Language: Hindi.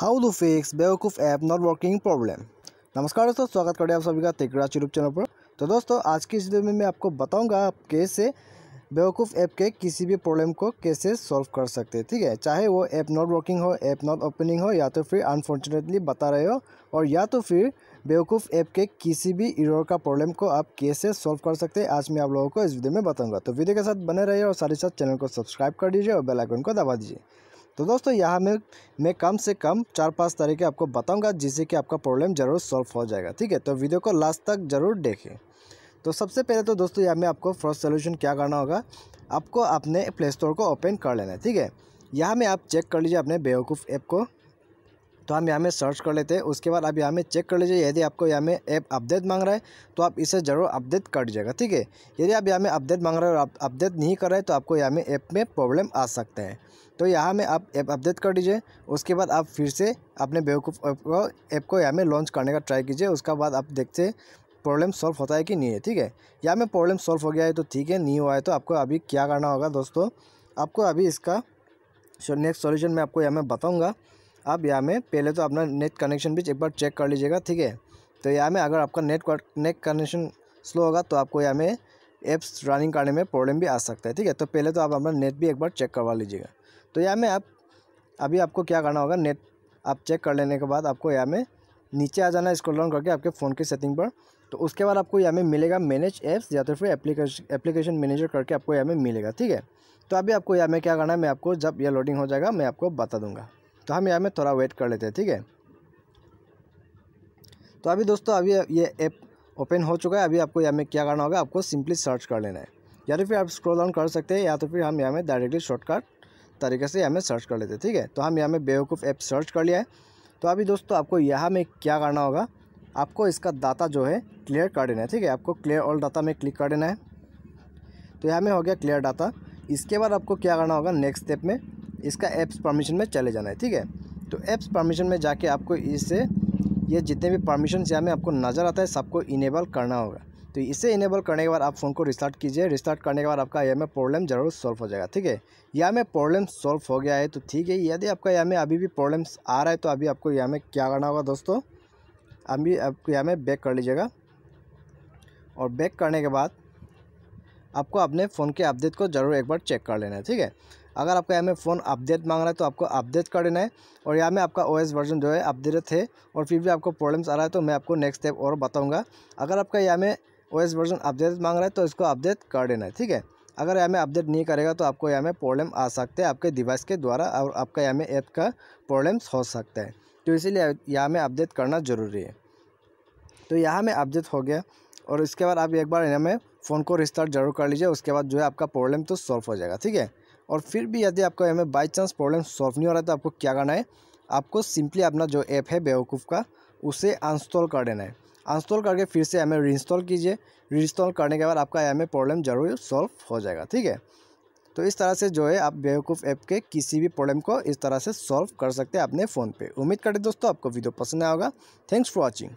how to fix Bewakoof app not working problem नमस्कार दोस्तों स्वागत करें हैं आप सभी का तेकराज यूट्यूब चैनल पर तो दोस्तों आज की इस वीडियो में मैं आपको बताऊंगा आप कैसे बेवकूफ़ ऐप के किसी भी प्रॉब्लम को कैसे सॉल्व कर सकते हैं ठीक है चाहे वो ऐप नॉट वर्किंग हो ऐप नॉट ओपनिंग हो या तो फिर अनफॉर्चुनेटली बता रहे हो और या तो फिर बेवकूफ़ ऐप के किसी भी इरोर का प्रॉब्लम को आप कैसे सॉल्व कर सकते हैं आज मैं आप लोगों को इस वीडियो में बताऊंगा तो वीडियो के साथ बने रहिए और साथ ही साथ चैनल को सब्सक्राइब कर दीजिए और बेलाइकन को दबा दीजिए तो दोस्तों यहाँ में मैं कम से कम चार पांच तरीके आपको बताऊंगा जिससे कि आपका प्रॉब्लम ज़रूर सॉल्व हो जाएगा ठीक है तो वीडियो को लास्ट तक ज़रूर देखें तो सबसे पहले तो दोस्तों यहाँ में आपको फर्स्ट सोल्यूशन क्या करना होगा आपको अपने प्ले स्टोर को ओपन कर लेना है ठीक है यहाँ में आप चेक कर लीजिए अपने बेवकूफ़ ऐप को तो हम यहाँ में सर्च कर लेते हैं उसके बाद आप यहाँ में चेक कर लीजिए यदि आपको यहाँ में ऐप अपडेट मांग रहा है तो आप इसे ज़रूर अपडेट कर दीजिएगा ठीक है यदि आप यहाँ में अपडेट मांग रहे हो और आप अपडेट नहीं कर रहे तो आपको यहाँ में ऐप में प्रॉब्लम आ सकता है तो यहाँ में आप ऐप अपडेट कर दीजिए उसके बाद आप फिर से अपने बेवकूफ़ ऐप को ऐप को यहाँ में लॉन्च करने का ट्राई कीजिए उसका बाद आप देखते प्रॉब्लम सॉल्व होता है कि नहीं है ठीक है यहाँ में प्रॉब्लम सॉल्व हो गया है तो ठीक है नहीं हुआ है तो आपको अभी क्या करना होगा दोस्तों आपको अभी इसका नेक्स्ट सॉल्यूशन मैं आपको यहाँ में बताऊँगा आप यहाँ में पहले तो अपना नेट कनेक्शन भी एक बार चेक कर लीजिएगा ठीक है तो यहाँ में अगर आपका नेट नेट कनेक्शन स्लो होगा तो आपको यहाँ में एप्स रनिंग करने में प्रॉब्लम भी आ सकता है ठीक है तो पहले तो आप अपना नेट भी एक बार चेक करवा लीजिएगा तो यहाँ में आप अभी आपको क्या करना होगा नेट आप चेक कर लेने के बाद आपको यहाँ में नीचे आ जाना स्क्रॉल डाउन करके आपके फ़ोन की सेटिंग पर तो उसके बाद आपको यहाँ में मिलेगा मैनेज एप्स या तो फिर एप्लीकेशन एप्लीकेशन मैनेजर करके आपको यहाँ में मिलेगा ठीक है तो अभी आपको यहाँ में क्या करना है मैं आपको जब यह लोडिंग हो जाएगा मैं आपको बता दूंगा तो हम यहाँ में थोड़ा वेट कर लेते हैं ठीक है तो अभी दोस्तों अभी ये ऐप ओपन हो चुका है अभी आपको यहाँ में क्या करना होगा आपको सिंपली सर्च कर लेना है या तो फिर आप स्क्रॉल डाउन कर सकते हैं या तो फिर हम यहाँ में डायरेक्टली शॉर्टकट तरीके से यहाँ में सर्च कर लेते हैं ठीक है तो हम यहाँ में बेवकूफ़ ऐप सर्च कर लिया है तो अभी दोस्तों आपको यहाँ में क्या करना होगा आपको इसका डाटा जो है क्लियर कर देना है ठीक है आपको क्लियर ऑल डाटा में क्लिक कर देना है तो यहाँ में हो गया क्लियर डाटा इसके बाद आपको क्या करना होगा नेक्स्ट स्टेप में इसका एप्स परमिशन में चले जाना है ठीक है तो एप्स परमिशन में जाके आपको इसे ये जितने भी परमिशन यहाँ में आपको नज़र आता है सबको इनेबल करना होगा तो इसे इनेबल करने के बाद आप फ़ोन को रिस्टार्ट कीजिए रिस्टार्ट करने के बाद आपका यह में प्रॉब्लम जरूर सॉल्व हो जाएगा ठीक है यह में प्रॉब्लम सॉल्व हो गया है तो ठीक है यदि आपका यह में अभी भी प्रॉब्लम्स आ रहा है तो अभी आपको यह में क्या करना होगा दोस्तों अभी आपको यहाँ में बैक कर लीजिएगा और बैक करने के बाद आपको अपने फ़ोन के अपडेट को ज़रूर एक बार चेक कर लेना है ठीक है अगर आपका यहाँ में फ़ोन अपडेट मांग रहा है तो आपको अपडेट कर देना है और यहाँ में आपका ओएस वर्जन जो है अपडेटेड है और फिर भी आपको प्रॉब्लम्स आ रहा है तो मैं आपको नेक्स्ट स्टेप और बताऊँगा अगर आपका यहाँ में ओएस वर्जन अपडेट मांग रहा है तो इसको अपडेट कर देना है ठीक है अगर यहाँ में अपडेट नहीं करेगा तो आपको यहाँ में प्रॉब्लम आ सकते हैं आपके डिवाइस के द्वारा और आपका यहाँ में ऐप का प्रॉब्लम्स हो सकता है तो इसीलिए यहाँ में अपडेट करना ज़रूरी है तो यहाँ में अपडेट हो गया और इसके बाद आप एक बार हमें फ़ोन को रिस्टार्ट जरूर कर लीजिए उसके बाद जो है आपका प्रॉब्लम तो सॉल्व हो जाएगा ठीक है और फिर भी यदि आपका हमें बाई चांस प्रॉब्लम सॉल्व नहीं हो रहा है तो आपको क्या करना है आपको सिंपली अपना जो ऐप है बेवकूफ़ का उसे अनस्टॉल कर देना है अनस्टॉल करके फिर से हमें रीइंस्टॉल कीजिए रीइंस्टॉल करने के बाद आपका हमें प्रॉब्लम जरूर सॉल्व हो जाएगा ठीक है तो इस तरह से जो है आप बेवकूफ़ ऐप के किसी भी प्रॉब्लम को इस तरह से सॉल्व कर सकते हैं अपने फ़ोन पर उम्मीद करते दोस्तों आपको वीडियो पसंद आया होगा थैंक्स फॉर वॉचिंग